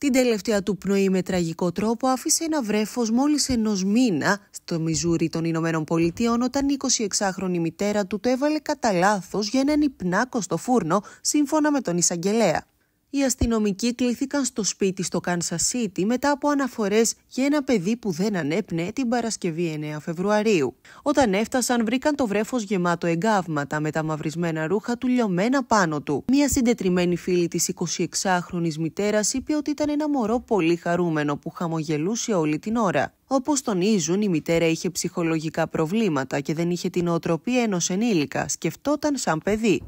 Την τελευταία του πνοή με τραγικό τρόπο άφησε ένα βρέφος μόλις ενός μήνα στο Μιζούρι των Ηνωμένων Πολιτειών όταν η 26χρονη μητέρα του το έβαλε κατά λάθος για έναν υπνάκο στο φούρνο σύμφωνα με τον Ισαγγελέα. Οι αστυνομικοί κληθήκαν στο σπίτι στο Κάνσα City μετά από αναφορές για ένα παιδί που δεν ανέπνε την Παρασκευή 9 Φεβρουαρίου. Όταν έφτασαν βρήκαν το βρέφος γεμάτο εγκάβματα με τα μαυρισμένα ρούχα του λιωμένα πάνω του. Μια συντετριμένη φίλη της 26χρονης μητέρας είπε ότι ήταν ένα μωρό πολύ χαρούμενο που χαμογελούσε όλη την ώρα. Όπως τονίζουν, η μητέρα είχε ψυχολογικά προβλήματα και δεν είχε την οτροπία ενός ενήλικα, σκεφτόταν σαν παιδί.